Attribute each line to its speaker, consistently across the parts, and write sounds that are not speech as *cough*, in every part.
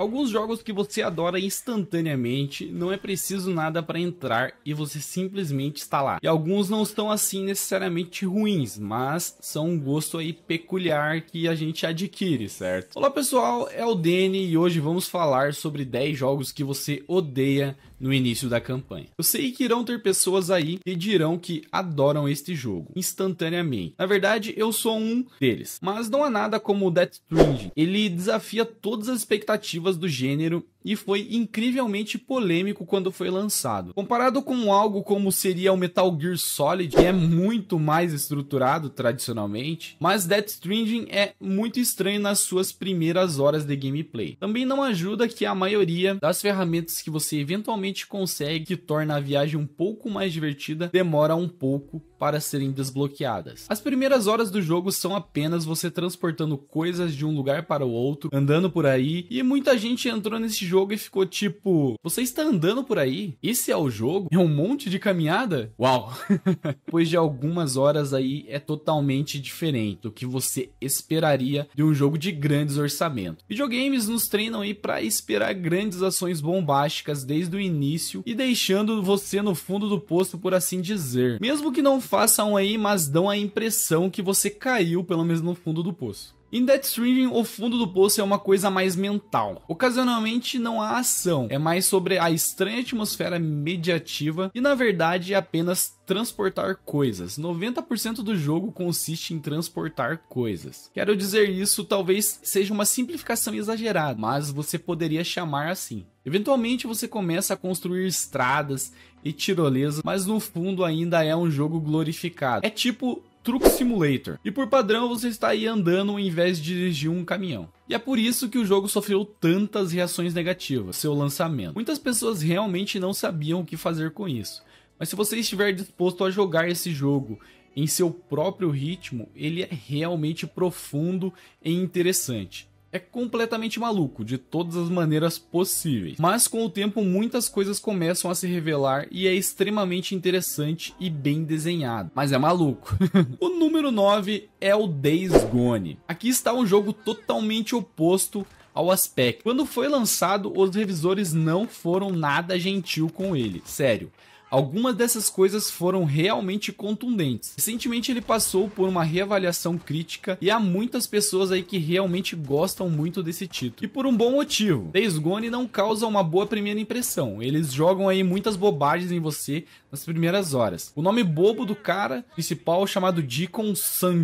Speaker 1: Alguns jogos que você adora instantaneamente, não é preciso nada para entrar e você simplesmente está lá. E alguns não estão assim necessariamente ruins, mas são um gosto aí peculiar que a gente adquire, certo? Olá pessoal, é o Dene e hoje vamos falar sobre 10 jogos que você odeia no início da campanha. Eu sei que irão ter pessoas aí que dirão que adoram este jogo instantaneamente. Na verdade, eu sou um deles, mas não há nada como o Death Stranding. Ele desafia todas as expectativas do gênero e foi incrivelmente polêmico quando foi lançado. Comparado com algo como seria o Metal Gear Solid, que é muito mais estruturado tradicionalmente, mas Death Stranding é muito estranho nas suas primeiras horas de gameplay. Também não ajuda que a maioria das ferramentas que você eventualmente consegue que torna a viagem um pouco mais divertida demora um pouco para serem desbloqueadas. As primeiras horas do jogo são apenas você transportando coisas de um lugar para o outro, andando por aí, e muita gente entrou nesse jogo e ficou tipo: você está andando por aí? Esse é o jogo? É um monte de caminhada? Uau! Depois *laughs* de algumas horas aí é totalmente diferente do que você esperaria de um jogo de grandes orçamentos. Videogames nos treinam aí para esperar grandes ações bombásticas desde o início e deixando você no fundo do poço, por assim dizer. Mesmo que não façam aí, mas dão a impressão que você caiu pelo menos no fundo do poço. Em Death Stranding, o fundo do poço é uma coisa mais mental. Ocasionalmente não há ação, é mais sobre a estranha atmosfera mediativa e na verdade é apenas transportar coisas. 90% do jogo consiste em transportar coisas. Quero dizer isso talvez seja uma simplificação exagerada, mas você poderia chamar assim. Eventualmente você começa a construir estradas e tirolesas, mas no fundo ainda é um jogo glorificado. É tipo Truck Simulator. E por padrão você está aí andando em vez de dirigir um caminhão. E é por isso que o jogo sofreu tantas reações negativas, seu lançamento. Muitas pessoas realmente não sabiam o que fazer com isso. Mas se você estiver disposto a jogar esse jogo em seu próprio ritmo, ele é realmente profundo e interessante é completamente maluco, de todas as maneiras possíveis. Mas com o tempo, muitas coisas começam a se revelar e é extremamente interessante e bem desenhado. Mas é maluco. *laughs* o número 9 é o Days Gone. Aqui está um jogo totalmente oposto ao aspecto. Quando foi lançado, os revisores não foram nada gentil com ele, sério. Algumas dessas coisas foram realmente contundentes. Recentemente ele passou por uma reavaliação crítica e há muitas pessoas aí que realmente gostam muito desse título. E por um bom motivo. Days Gone não causa uma boa primeira impressão. Eles jogam aí muitas bobagens em você nas primeiras horas. O nome bobo do cara principal chamado Deacon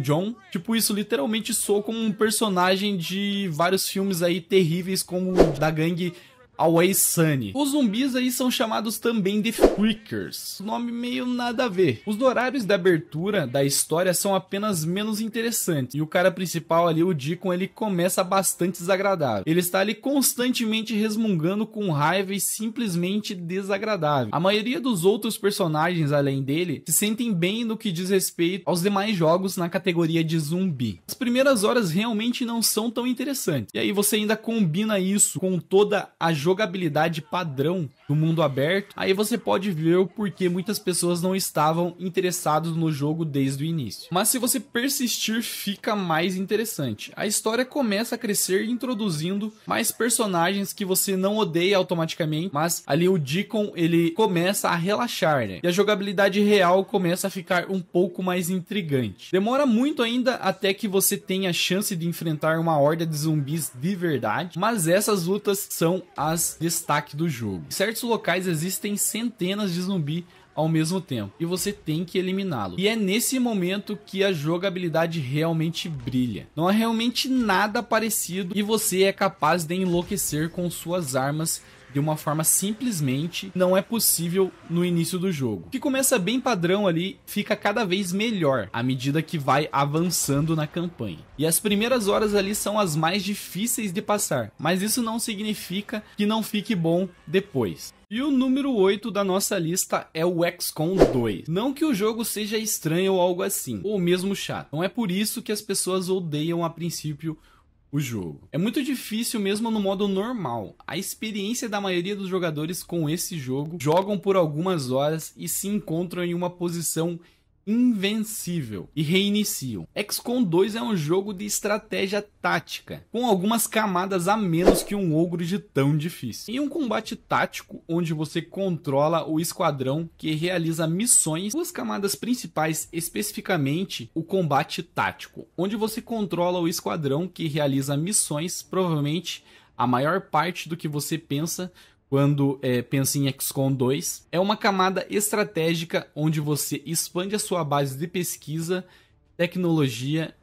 Speaker 1: John, tipo isso literalmente soa como um personagem de vários filmes aí terríveis como da gangue Always Sunny. Os zumbis aí são chamados também de Freakers, nome meio nada a ver. Os horários de abertura da história são apenas menos interessantes, e o cara principal ali, o Deacon, ele começa bastante desagradável. Ele está ali constantemente resmungando com raiva e simplesmente desagradável. A maioria dos outros personagens além dele se sentem bem no que diz respeito aos demais jogos na categoria de zumbi. As primeiras horas realmente não são tão interessantes, e aí você ainda combina isso com toda a jogabilidade padrão do mundo aberto, aí você pode ver o porquê muitas pessoas não estavam interessadas no jogo desde o início. Mas se você persistir, fica mais interessante. A história começa a crescer introduzindo mais personagens que você não odeia automaticamente, mas ali o Deacon ele começa a relaxar, né? E a jogabilidade real começa a ficar um pouco mais intrigante. Demora muito ainda até que você tenha a chance de enfrentar uma horda de zumbis de verdade, mas essas lutas são as destaque do jogo. Certo certos locais existem centenas de zumbi ao mesmo tempo e você tem que eliminá-lo. E é nesse momento que a jogabilidade realmente brilha. Não há é realmente nada parecido e você é capaz de enlouquecer com suas armas de uma forma simplesmente não é possível no início do jogo. Que começa bem padrão ali, fica cada vez melhor à medida que vai avançando na campanha. E as primeiras horas ali são as mais difíceis de passar, mas isso não significa que não fique bom depois. E o número 8 da nossa lista é o XCOM 2. Não que o jogo seja estranho ou algo assim, ou mesmo chato. Não é por isso que as pessoas odeiam a princípio o jogo. É muito difícil mesmo no modo normal. A experiência da maioria dos jogadores com esse jogo jogam por algumas horas e se encontram em uma posição invencível e reiniciam. XCOM 2 é um jogo de estratégia tática, com algumas camadas a menos que um ogro de tão difícil. E um combate tático onde você controla o esquadrão que realiza missões, duas camadas principais especificamente o combate tático, onde você controla o esquadrão que realiza missões, provavelmente a maior parte do que você pensa quando é, pensa em XCOM 2. É uma camada estratégica onde você expande a sua base de pesquisa, tecnologia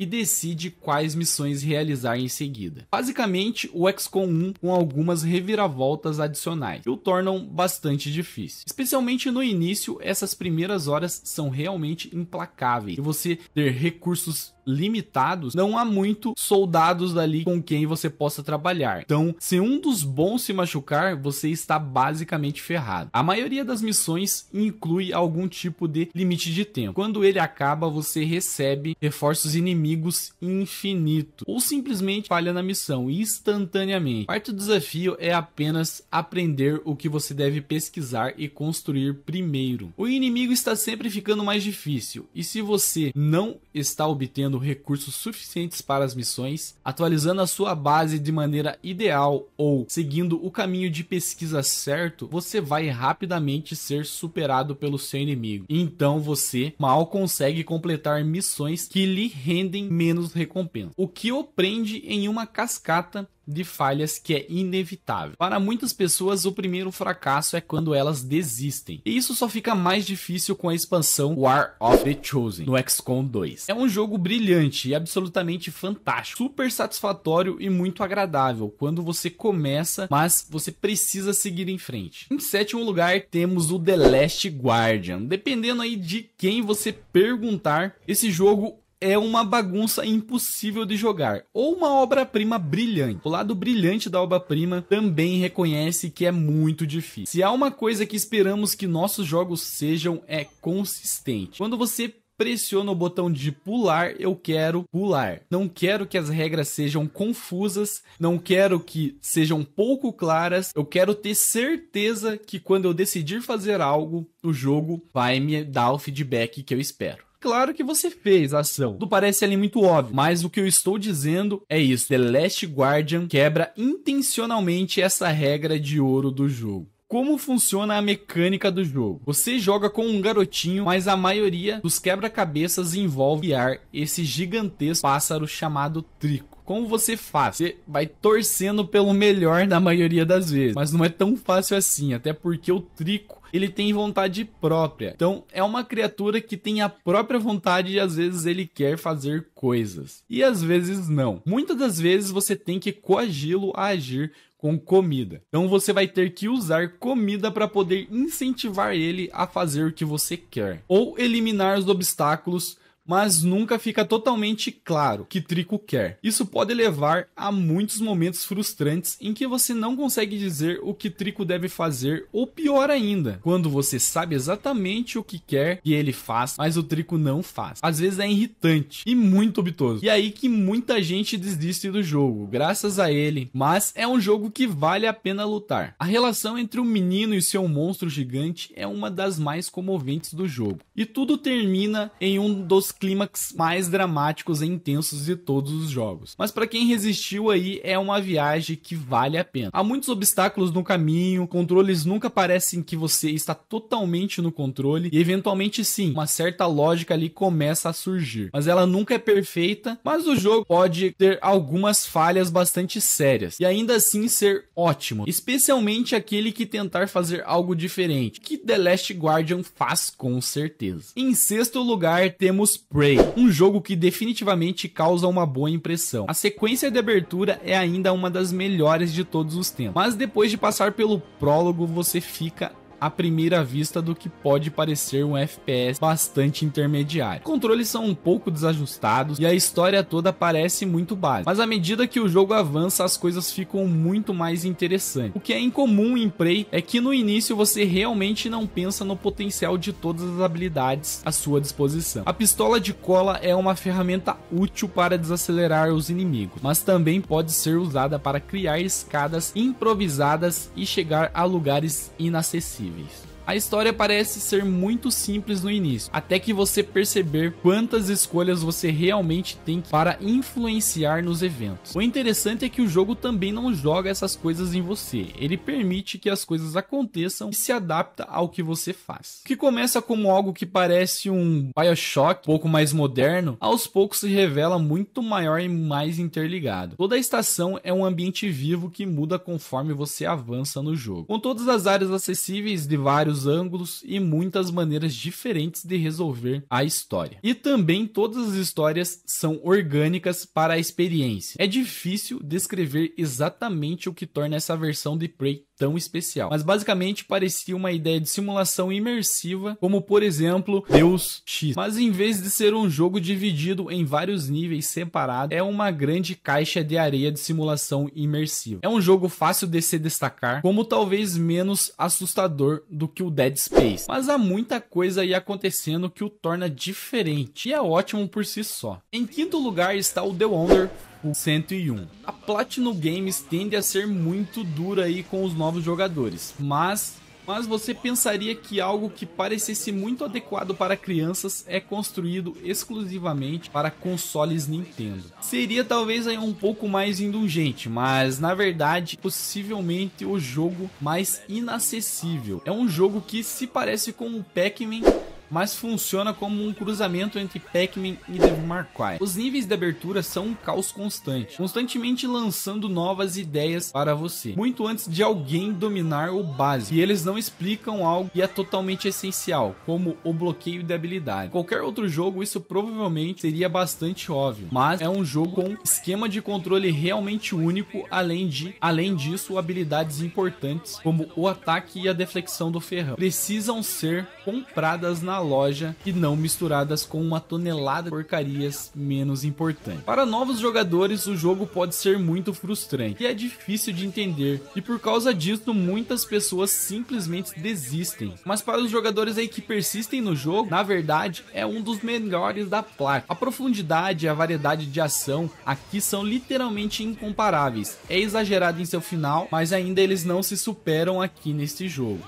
Speaker 1: e decide quais missões realizar em seguida. Basicamente, o XCOM 1 com algumas reviravoltas adicionais, que o tornam bastante difícil. Especialmente no início, essas primeiras horas são realmente implacáveis, e você ter recursos limitados, não há muito soldados ali com quem você possa trabalhar. Então, se um dos bons se machucar, você está basicamente ferrado. A maioria das missões inclui algum tipo de limite de tempo. Quando ele acaba, você recebe reforços inimigos infinito ou simplesmente falha na missão instantaneamente. Parte do desafio é apenas aprender o que você deve pesquisar e construir primeiro. O inimigo está sempre ficando mais difícil e se você não está obtendo recursos suficientes para as missões, atualizando a sua base de maneira ideal ou seguindo o caminho de pesquisa certo, você vai rapidamente ser superado pelo seu inimigo. Então você mal consegue completar missões que lhe rendem menos recompensa, o que o prende em uma cascata de falhas que é inevitável. Para muitas pessoas, o primeiro fracasso é quando elas desistem. E isso só fica mais difícil com a expansão War of the Chosen no XCOM 2. É um jogo brilhante e absolutamente fantástico, super satisfatório e muito agradável quando você começa, mas você precisa seguir em frente. Em sétimo lugar, temos o The Last Guardian. Dependendo aí de quem você perguntar, esse jogo é uma bagunça impossível de jogar, ou uma obra-prima brilhante. O lado brilhante da obra-prima também reconhece que é muito difícil. Se há uma coisa que esperamos que nossos jogos sejam, é consistente. Quando você pressiona o botão de pular, eu quero pular. Não quero que as regras sejam confusas, não quero que sejam pouco claras. Eu quero ter certeza que quando eu decidir fazer algo, o jogo vai me dar o feedback que eu espero. Claro que você fez a ação. Tudo parece ali muito óbvio, mas o que eu estou dizendo é isso. The Last Guardian quebra intencionalmente essa regra de ouro do jogo como funciona a mecânica do jogo. Você joga com um garotinho, mas a maioria dos quebra-cabeças envolve esse gigantesco pássaro chamado Trico. Como você faz? Você vai torcendo pelo melhor na maioria das vezes, mas não é tão fácil assim, até porque o Trico ele tem vontade própria. Então, é uma criatura que tem a própria vontade e às vezes ele quer fazer coisas. E às vezes não. Muitas das vezes você tem que coagi-lo a agir com comida. Então você vai ter que usar comida para poder incentivar ele a fazer o que você quer ou eliminar os obstáculos mas nunca fica totalmente claro que Trico quer. Isso pode levar a muitos momentos frustrantes em que você não consegue dizer o que Trico deve fazer, ou pior ainda, quando você sabe exatamente o que quer que ele faz, mas o Trico não faz. Às vezes é irritante e muito obtoso. E aí que muita gente desiste do jogo, graças a ele, mas é um jogo que vale a pena lutar. A relação entre o menino e seu monstro gigante é uma das mais comoventes do jogo. E tudo termina em um dos clímax mais dramáticos e intensos de todos os jogos. Mas para quem resistiu aí, é uma viagem que vale a pena. Há muitos obstáculos no caminho, controles nunca parecem que você está totalmente no controle e eventualmente sim, uma certa lógica ali começa a surgir. Mas ela nunca é perfeita, mas o jogo pode ter algumas falhas bastante sérias e ainda assim ser ótimo, especialmente aquele que tentar fazer algo diferente, que The Last Guardian faz com certeza. Em sexto lugar, temos Prey, um jogo que definitivamente causa uma boa impressão. A sequência de abertura é ainda uma das melhores de todos os tempos, mas depois de passar pelo prólogo você fica à primeira vista do que pode parecer um FPS bastante intermediário. Controles são um pouco desajustados e a história toda parece muito básica, mas à medida que o jogo avança, as coisas ficam muito mais interessantes. O que é incomum em Prey é que no início você realmente não pensa no potencial de todas as habilidades à sua disposição. A pistola de cola é uma ferramenta útil para desacelerar os inimigos, mas também pode ser usada para criar escadas improvisadas e chegar a lugares inacessíveis incríveis. A história parece ser muito simples no início, até que você perceber quantas escolhas você realmente tem para influenciar nos eventos. O interessante é que o jogo também não joga essas coisas em você, ele permite que as coisas aconteçam e se adapta ao que você faz. O que começa como algo que parece um Bioshock um pouco mais moderno, aos poucos se revela muito maior e mais interligado. Toda a estação é um ambiente vivo que muda conforme você avança no jogo. Com todas as áreas acessíveis de vários vários ângulos e muitas maneiras diferentes de resolver a história. E também todas as histórias são orgânicas para a experiência. É difícil descrever exatamente o que torna essa versão de Prey tão especial. Mas basicamente parecia uma ideia de simulação imersiva, como por exemplo Deus X. Mas em vez de ser um jogo dividido em vários níveis separados, é uma grande caixa de areia de simulação imersiva. É um jogo fácil de se destacar, como talvez menos assustador do que o Dead Space. Mas há muita coisa aí acontecendo que o torna diferente e é ótimo por si só. Em quinto lugar está o The Wonder o 101. A Platinum Games tende a ser muito dura aí com os novos jogadores, mas mas você pensaria que algo que parecesse muito adequado para crianças é construído exclusivamente para consoles Nintendo. Seria talvez aí um pouco mais indulgente, mas na verdade, possivelmente o jogo mais inacessível. É um jogo que se parece com o Pac-Man mas funciona como um cruzamento entre Pac-Man e Devil May Cry. Os níveis de abertura são um caos constante, constantemente lançando novas ideias para você, muito antes de alguém dominar o básico, e eles não explicam algo que é totalmente essencial, como o bloqueio de habilidade. Qualquer outro jogo isso provavelmente seria bastante óbvio, mas é um jogo com esquema de controle realmente único, além de, além disso, habilidades importantes como o ataque e a deflexão do ferrão precisam ser compradas na loja e não misturadas com uma tonelada de porcarias menos importantes. Para novos jogadores, o jogo pode ser muito frustrante e é difícil de entender, e por causa disso, muitas pessoas simplesmente desistem. Mas para os jogadores aí que persistem no jogo, na verdade, é um dos melhores da placa. A profundidade e a variedade de ação aqui são literalmente incomparáveis. É exagerado em seu final, mas ainda eles não se superam aqui neste jogo.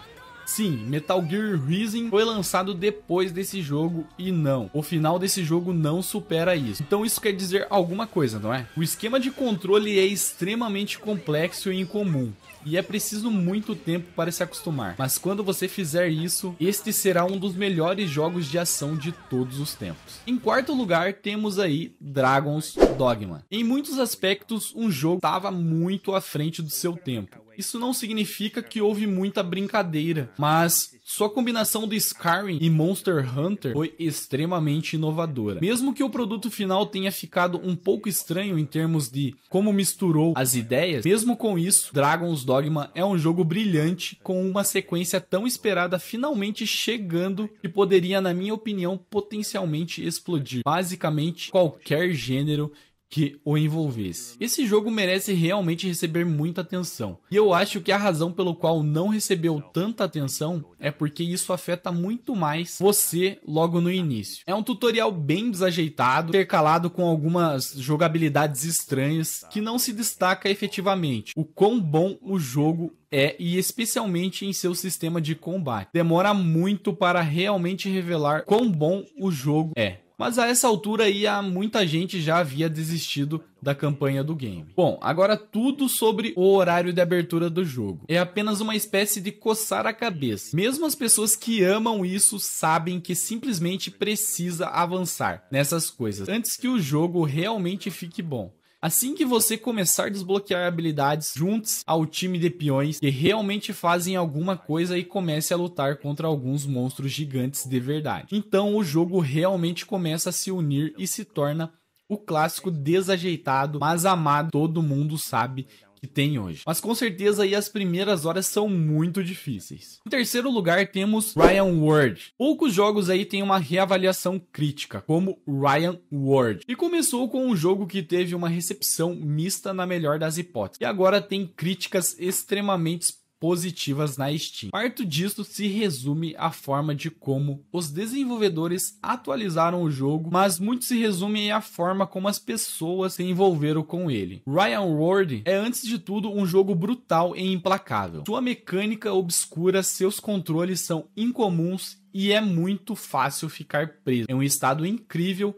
Speaker 1: Sim, Metal Gear Rising foi lançado depois desse jogo e não. O final desse jogo não supera isso. Então isso quer dizer alguma coisa, não é? O esquema de controle é extremamente complexo e incomum e é preciso muito tempo para se acostumar. Mas quando você fizer isso, este será um dos melhores jogos de ação de todos os tempos. Em quarto lugar, temos aí Dragon's Dogma. Em muitos aspectos, um jogo estava muito à frente do seu tempo isso não significa que houve muita brincadeira, mas sua combinação do Skyrim e Monster Hunter foi extremamente inovadora. Mesmo que o produto final tenha ficado um pouco estranho em termos de como misturou as ideias, mesmo com isso, Dragon's Dogma é um jogo brilhante com uma sequência tão esperada finalmente chegando e poderia, na minha opinião, potencialmente explodir basicamente qualquer gênero que o envolvesse. Esse jogo merece realmente receber muita atenção. E eu acho que a razão pelo qual não recebeu tanta atenção é porque isso afeta muito mais você logo no início. É um tutorial bem desajeitado, intercalado com algumas jogabilidades estranhas que não se destaca efetivamente. O quão bom o jogo é e especialmente em seu sistema de combate. Demora muito para realmente revelar quão bom o jogo é mas a essa altura aí muita gente já havia desistido da campanha do game. Bom, agora tudo sobre o horário de abertura do jogo. É apenas uma espécie de coçar a cabeça. Mesmo as pessoas que amam isso sabem que simplesmente precisa avançar nessas coisas antes que o jogo realmente fique bom. Assim que você começar a desbloquear habilidades, junte ao time de peões que realmente fazem alguma coisa e comece a lutar contra alguns monstros gigantes de verdade. Então o jogo realmente começa a se unir e se torna o clássico desajeitado, mas amado, todo mundo sabe que tem hoje. Mas com certeza aí as primeiras horas são muito difíceis. Em terceiro lugar temos Ryan Ward. Poucos jogos aí têm uma reavaliação crítica, como Ryan Ward. E começou com um jogo que teve uma recepção mista na melhor das hipóteses. E agora tem críticas extremamente positivas na Steam. Parto disso se resume à forma de como os desenvolvedores atualizaram o jogo, mas muito se resume à forma como as pessoas se envolveram com ele. Ryan Ward é antes de tudo um jogo brutal e implacável. Sua mecânica obscura, seus controles são incomuns e é muito fácil ficar preso. É um estado incrível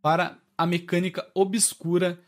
Speaker 1: para a mecânica obscura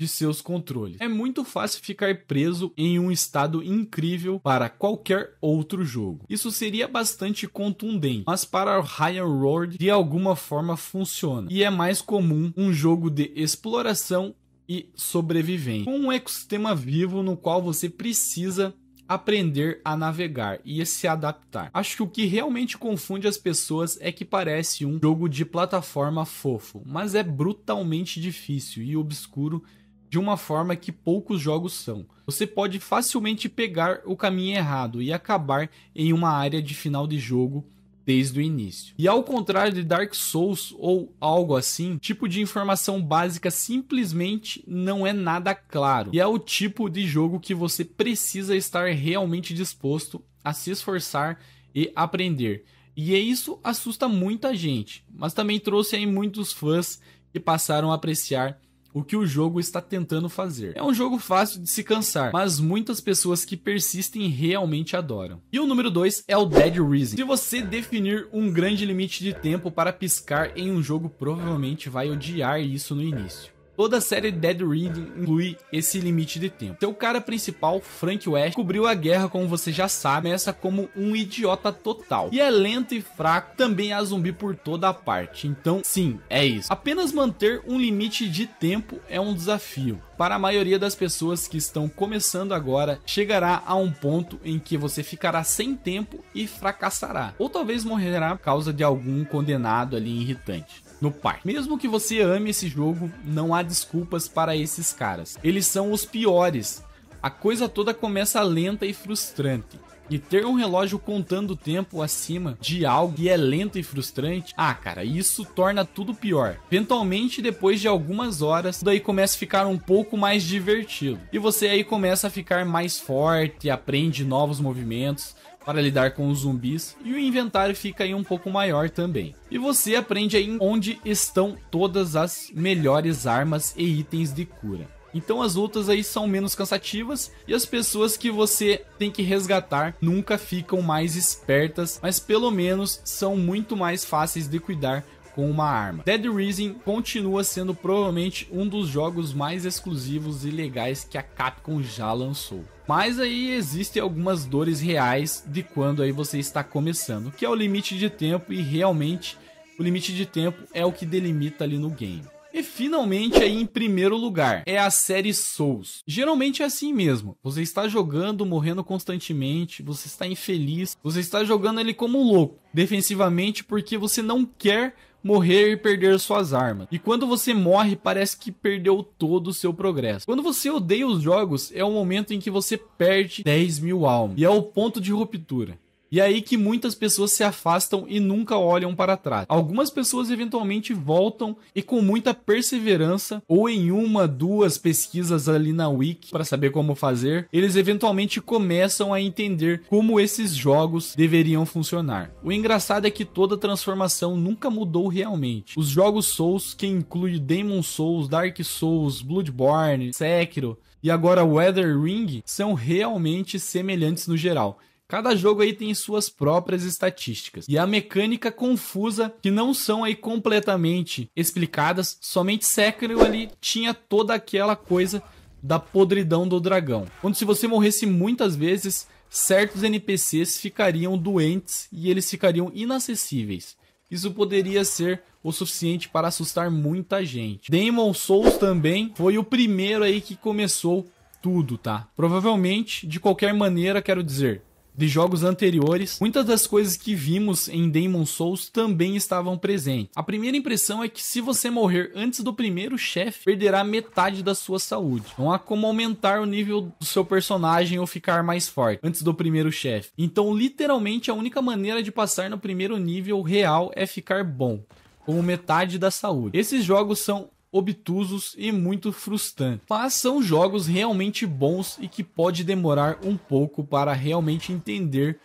Speaker 1: de seus controles. É muito fácil ficar preso em um estado incrível para qualquer outro jogo. Isso seria bastante contundente, mas para Ryan Road de alguma forma funciona e é mais comum um jogo de exploração e sobrevivência, com um ecossistema vivo no qual você precisa aprender a navegar e se adaptar. Acho que o que realmente confunde as pessoas é que parece um jogo de plataforma fofo, mas é brutalmente difícil e obscuro de uma forma que poucos jogos são. Você pode facilmente pegar o caminho errado e acabar em uma área de final de jogo desde o início. E ao contrário de Dark Souls ou algo assim, tipo de informação básica simplesmente não é nada claro. E é o tipo de jogo que você precisa estar realmente disposto a se esforçar e aprender. E é isso assusta muita gente, mas também trouxe aí muitos fãs que passaram a apreciar o que o jogo está tentando fazer. É um jogo fácil de se cansar, mas muitas pessoas que persistem realmente adoram. E o número 2 é o Dead Reason. Se você definir um grande limite de tempo para piscar em um jogo, provavelmente vai odiar isso no início. Toda a série Dead Reading inclui esse limite de tempo. Seu cara principal, Frank West, cobriu a guerra, como você já sabe, essa como um idiota total. E é lento e fraco, também há zumbi por toda a parte. Então, sim, é isso. Apenas manter um limite de tempo é um desafio. Para a maioria das pessoas que estão começando agora, chegará a um ponto em que você ficará sem tempo e fracassará, ou talvez morrerá por causa de algum condenado ali irritante no parque. Mesmo que você ame esse jogo, não há desculpas para esses caras. Eles são os piores. A coisa toda começa lenta e frustrante. E ter um relógio contando o tempo acima de algo que é lento e frustrante, ah, cara, isso torna tudo pior. Eventualmente, depois de algumas horas, daí aí começa a ficar um pouco mais divertido. E você aí começa a ficar mais forte, aprende novos movimentos, para lidar com os zumbis e o inventário fica aí um pouco maior também. E você aprende aí onde estão todas as melhores armas e itens de cura. Então as lutas aí são menos cansativas e as pessoas que você tem que resgatar nunca ficam mais espertas, mas pelo menos são muito mais fáceis de cuidar com uma arma. Dead Rising continua sendo provavelmente um dos jogos mais exclusivos e legais que a Capcom já lançou. Mas aí existem algumas dores reais de quando aí você está começando, que é o limite de tempo e realmente o limite de tempo é o que delimita ali no game. E finalmente aí em primeiro lugar é a série Souls. Geralmente é assim mesmo. Você está jogando, morrendo constantemente, você está infeliz, você está jogando ele como louco, defensivamente porque você não quer morrer e perder suas armas. E quando você morre, parece que perdeu todo o seu progresso. Quando você odeia os jogos, é o momento em que você perde 10 mil almas. E é o ponto de ruptura. E é aí que muitas pessoas se afastam e nunca olham para trás. Algumas pessoas eventualmente voltam e com muita perseverança ou em uma, duas pesquisas ali na wiki para saber como fazer, eles eventualmente começam a entender como esses jogos deveriam funcionar. O engraçado é que toda transformação nunca mudou realmente. Os jogos Souls, que inclui Demon Souls, Dark Souls, Bloodborne, Sekiro, e agora Weather Ring são realmente semelhantes no geral. Cada jogo aí tem suas próprias estatísticas e a mecânica confusa que não são aí completamente explicadas. Somente Sekiro ali tinha toda aquela coisa da podridão do dragão. Quando se você morresse muitas vezes, certos NPCs ficariam doentes e eles ficariam inacessíveis. Isso poderia ser o suficiente para assustar muita gente. Demon Souls também foi o primeiro aí que começou tudo, tá? Provavelmente, de qualquer maneira, quero dizer, de jogos anteriores, muitas das coisas que vimos em Demon Souls também estavam presentes. A primeira impressão é que se você morrer antes do primeiro chefe, perderá metade da sua saúde. Não há como aumentar o nível do seu personagem ou ficar mais forte antes do primeiro chefe. Então, literalmente, a única maneira de passar no primeiro nível real é ficar bom, com metade da saúde. Esses jogos são obtusos e muito frustrantes. Mas são jogos realmente bons e que pode demorar um pouco para realmente entender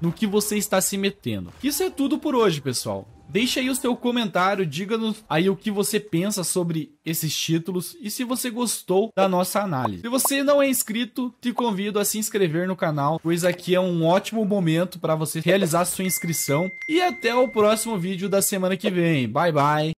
Speaker 1: no que você está se metendo. Isso é tudo por hoje, pessoal. Deixa aí o seu comentário, diga-nos aí o que você pensa sobre esses títulos e se você gostou da nossa análise. Se você não é inscrito, te convido a se inscrever no canal, pois aqui é um ótimo momento para você realizar sua inscrição. E até o próximo vídeo da semana que vem. Bye bye.